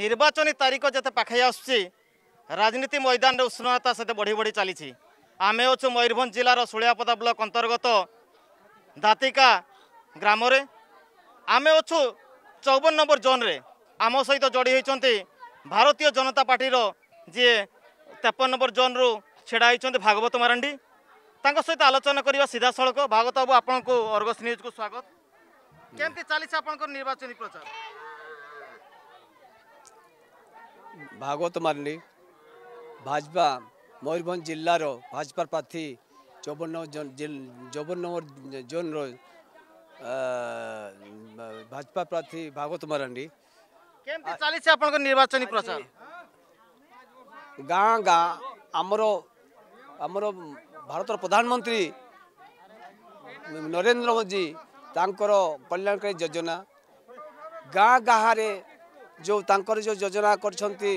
নির্বাচনী তারিখ যেতে পাখাই আসছে রাজনীতি ময়দানের উষ্ণতা সেতে বড়ি বড়ি চালছে আমি অছু ময়ূরভঞ্জ জেলার শুলিয়াপদা ব্লক অন্তর্গত দাতিকা গ্রামরে আমি অছু চৌবন নম্বর জোনরে আমার সহিত যোড়ি হয়েছেন ভারতীয় জনতা পার্টির যে তেপন নম্বর জোনরু ছেড়া হয়েছেন ভাগবত মারাণ্ডি তাঙ্ক সহ আলোচনা করা সিধা সড়ক ভাগবত বাবু আপনার অর্গস নিউজকু স্বাগত কেমতি চালছে আপনার নির্বাচনী প্রচার ଭାଗବତ ମାର୍ଲି ଭାଜପା ମୟୂରଭଞ୍ଜ ଜିଲ୍ଲାର ଭାଜପା ପ୍ରାର୍ଥୀ ଚଉବନ ଚଉବନ ନମ୍ବର ଜୋନ୍ର ଭାଜପା ପ୍ରାର୍ଥୀ ଭାଗବତ ମାରାଣ୍ଡି କେମିତି ଚାଲିଛି ଆପଣଙ୍କ ନିର୍ବାଚନୀ ପ୍ରଚାର ଗାଁ ଗାଁ ଆମର ଆମର ଭାରତର ପ୍ରଧାନମନ୍ତ୍ରୀ ନରେନ୍ଦ୍ର ମୋଦି ତାଙ୍କର କଲ୍ୟାଣକାରୀ ଯୋଜନା ଗାଁ ଗାଁରେ जो तांकर जो योजना करछंती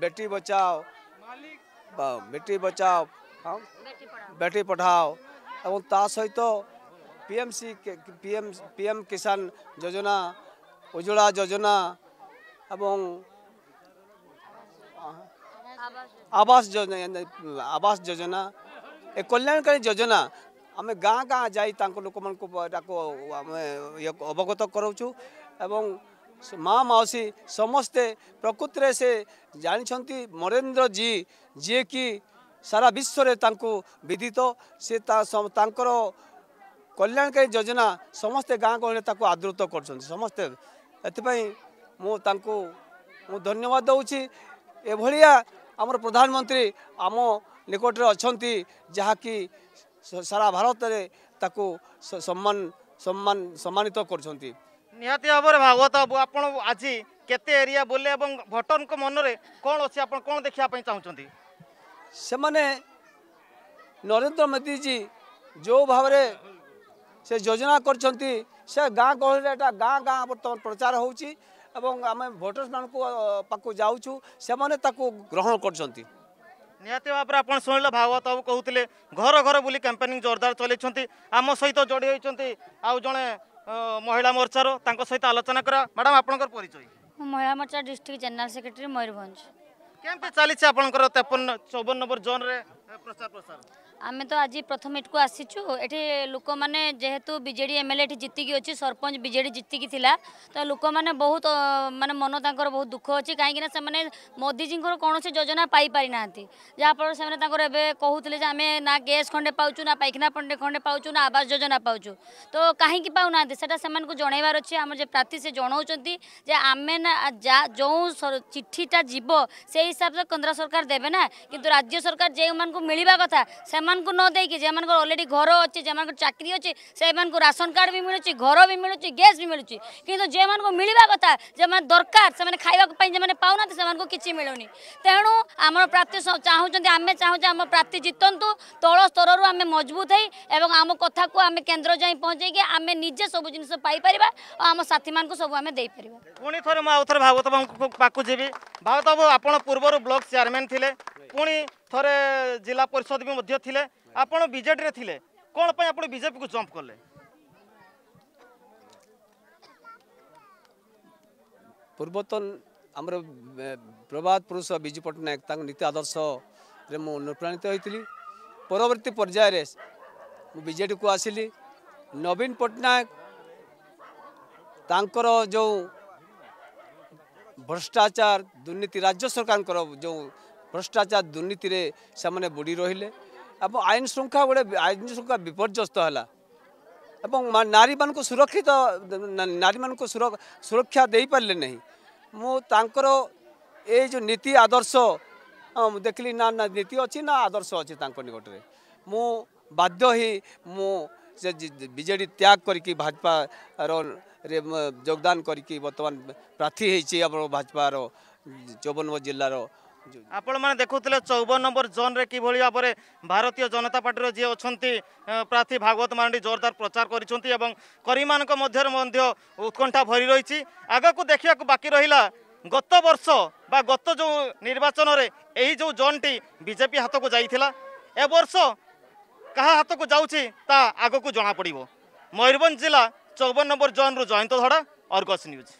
बेटी बचाओ बेटी बचाओ हाँ, बेटी पढ़ाओ एवं ता सहित पीएमसी पीएम पीएम किसान योजना उज्ज्वला योजना एवं आवास योजना आवास योजना ए कल्याणकारी योजना आम गाँ गाँ जा लोक मैं अवगत कराऊ एवं ମା ମାଉସୀ ସମସ୍ତେ ପ୍ରକୃତିରେ ସେ ଜାଣିଛନ୍ତି ମରେନ୍ଦ୍ର ଜୀ ଯିଏକି ସାରା ବିଶ୍ୱରେ ତାଙ୍କୁ ବିଦିତ ସେ ତାଙ୍କର କଲ୍ୟାଣକାରୀ ଯୋଜନା ସମସ୍ତେ ଗାଁ ଗହଳିରେ ତାକୁ ଆଦୃତ କରୁଛନ୍ତି ସମସ୍ତେ ଏଥିପାଇଁ ମୁଁ ତାଙ୍କୁ ମୁଁ ଧନ୍ୟବାଦ ଦେଉଛି ଏଭଳିଆ ଆମର ପ୍ରଧାନମନ୍ତ୍ରୀ ଆମ ନିକଟରେ ଅଛନ୍ତି ଯାହାକି ସାରା ଭାରତରେ ତାକୁ ସମ୍ମାନ ସମ୍ମାନ ସମ୍ମାନିତ କରୁଛନ୍ତି ନିହାତି ଭାବରେ ଭାଗବତ ବାବୁ ଆପଣ ଆଜି କେତେ ଏରିଆ ବୁଲେ ଏବଂ ଭୋଟରଙ୍କ ମନରେ କ'ଣ ଅଛି ଆପଣ କ'ଣ ଦେଖିବା ପାଇଁ ଚାହୁଁଛନ୍ତି ସେମାନେ ନରେନ୍ଦ୍ର ମୋଦିଜୀ ଯେଉଁ ଭାବରେ ସେ ଯୋଜନା କରିଛନ୍ତି ସେ ଗାଁ ଗହଳିରେ ଏଇଟା ଗାଁ ଗାଁ ବର୍ତ୍ତମାନ ପ୍ରଚାର ହେଉଛି ଏବଂ ଆମେ ଭୋଟର୍ସମାନଙ୍କ ପାଖକୁ ଯାଉଛୁ ସେମାନେ ତାକୁ ଗ୍ରହଣ କରୁଛନ୍ତି ନିହାତି ଭାବରେ ଆପଣ ଶୁଣିଲେ ଭାଗବତ ବାବୁ କହୁଥିଲେ ଘର ଘର ବୁଲି କ୍ୟାମ୍ପେନିଂ ଜୋରଦାର ଚଲେଇଛନ୍ତି ଆମ ସହିତ ଯୋଡ଼ି ହୋଇଛନ୍ତି ଆଉ ଜଣେ ମହିଳା ମୋର୍ଚ୍ଚାର ତାଙ୍କ ସହିତ ଆଲୋଚନା କରା ମ୍ୟାଡ଼ାମ ଆପଣଙ୍କର ପରିଚୟ ମୁଁ ମହିଳା ମୋର୍ଚ୍ଚା ଡିଷ୍ଟ୍ରିକ୍ଟ ଜେନେରାଲ ସେକ୍ରେଟେରୀ ମୟୂରଭଞ୍ଜ କେମିତି ଚାଲିଛି ଆପଣଙ୍କର ତେପନ ଚଉବନ ନମ୍ବର ଜୋନ୍ରେ आम तो आज प्रथम इटक आसीचु ये लोक मैंने जेहेतु विजेड एम एल ए जीतिकी अच्छी सरपंच विजेड जीतिकी था तो लोक मैंने बहुत मानते मन तर बहुत दुख अच्छी कहीं से मोदी जी कौन से योजना पाई ना जहाँफल से कहते आम ना गैस खंडे पाचु ना पायखाना पंडे खंडे पाचु ना आवास योजना पाचु तो कहीं ना से जनइबार अच्छे आम जो प्रार्थी से जनावं जे आम जो चिठीटा जीव से हिसाब से केन्द्र सरकार देवे ना कि राज्य सरकार जो মিলবা কথা সে নদী যে অলরেডি ঘর অছে যে চাকরি অছে সে রাশন কার্ড বি মিলুচি ঘর বি মিলুচি গ্যাস বি মিলুচি কিন্তু যে মিলবা কথা যে দরকার সে খাইবা যে পাওনা সে কিছু মিলুনি তেণু আমার প্রার্থী চাহুছেন আমি চাহুছে আমার প্রার্থী জিতন্তু তল স্তরর আমি মজবুত হই এবং আম কথা আমি কেন্দ্র যাই পৌঁছাইকি আমি নিজে সব জিনিস পাইপার আমার সাথী মানুষ সব আমি ଦେଇପାରିବ ପୁଣି ଥରେ ମୁଁ ଆଉ ଥରେ ଭାଗବତ ବାବୁଙ୍କ ପାଖକୁ ଯିବି ଭାଗବତ ବାବୁ ଆପଣ ପୂର୍ବରୁ ବ୍ଲକ ଚେୟାରମ୍ୟାନ୍ ଥିଲେ ପୁଣି ଥରେ ଜିଲ୍ଲା ପରିଷଦ ବି ମଧ୍ୟ ଥିଲେ ଆପଣ ବିଜେଡ଼ିରେ ଥିଲେ କ'ଣ ପାଇଁ ଆପଣ ବିଜେପିକୁ ଜମ୍ପ କଲେ ପୂର୍ବତନ ଆମର ପ୍ରବାଦ ପୁରୁଷ ବିଜୁ ପଟ୍ଟନାୟକ ତାଙ୍କ ନୀତି ଆଦର୍ଶରେ ମୁଁ ଅନୁପ୍ରାଣିତ ହୋଇଥିଲି ପରବର୍ତ୍ତୀ ପର୍ଯ୍ୟାୟରେ ମୁଁ ବିଜେଡ଼ିକୁ ଆସିଲି ନବୀନ ପଟ୍ଟନାୟକ ତାଙ୍କର ଯେଉଁ ଭ୍ରଷ୍ଟାଚାର ଦୁର୍ନୀତି ରାଜ୍ୟ ସରକାରଙ୍କର ଯେଉଁ ଭ୍ରଷ୍ଟାଚାର ଦୁର୍ନୀତିରେ ସେମାନେ ବୁଡ଼ି ରହିଲେ ଏବଂ ଆଇନ ଶୃଙ୍ଖଳା ଗୋଟେ ଆଇନ ଶୃଙ୍ଖଳା ବିପର୍ଯ୍ୟସ୍ତ ହେଲା ଏବଂ ନାରୀମାନଙ୍କୁ ସୁରକ୍ଷିତ ନାରୀମାନଙ୍କୁ ସୁରକ୍ଷା ଦେଇପାରିଲେ ନାହିଁ ମୁଁ ତାଙ୍କର ଏଇ ଯେଉଁ ନୀତି ଆଦର୍ଶ ମୁଁ ଦେଖିଲି ନା ନା ନୀତି ଅଛି ନା ଆଦର୍ଶ ଅଛି ତାଙ୍କ ନିକଟରେ ମୁଁ ବାଧ୍ୟ ହୋଇ ମୁଁ ସେ ବିଜେଡ଼ି ତ୍ୟାଗ କରିକି ଭାଜପାର ରେ ଯୋଗଦାନ କରିକି ବର୍ତ୍ତମାନ ପ୍ରାର୍ଥୀ ହେଇଛି ଆମର ଭାଜପାର ଚୌବନ ଜିଲ୍ଲାର ଆପଣମାନେ ଦେଖୁଥିଲେ ଚଉବନ ନମ୍ବର ଜୋନ୍ରେ କିଭଳି ଭାବରେ ଭାରତୀୟ ଜନତା ପାର୍ଟିର ଯିଏ ଅଛନ୍ତି ପ୍ରାର୍ଥୀ ଭାଗବତ ମାରାଣ୍ଡି ଜୋରଦାର ପ୍ରଚାର କରିଛନ୍ତି ଏବଂ କର୍ମୀମାନଙ୍କ ମଧ୍ୟରେ ମଧ୍ୟ ଉତ୍କଣ୍ଠା ଭରି ରହିଛି ଆଗକୁ ଦେଖିବାକୁ ବାକି ରହିଲା ଗତ ବର୍ଷ ବା ଗତ ଯେଉଁ ନିର୍ବାଚନରେ ଏହି ଯେଉଁ ଜୋନ୍ଟି ବିଜେପି ହାତକୁ ଯାଇଥିଲା ଏ ବର୍ଷ କାହା ହାତକୁ ଯାଉଛି ତାହା ଆଗକୁ ଜଣାପଡ଼ିବ ମୟୂରଭଞ୍ଜ ଜିଲ୍ଲା ଚଉବନ ନମ୍ବର ଜୋନ୍ରୁ ଜୟନ୍ତ ଧଡ଼ା ଅର୍ଗସ୍ ନ୍ୟୁଜ୍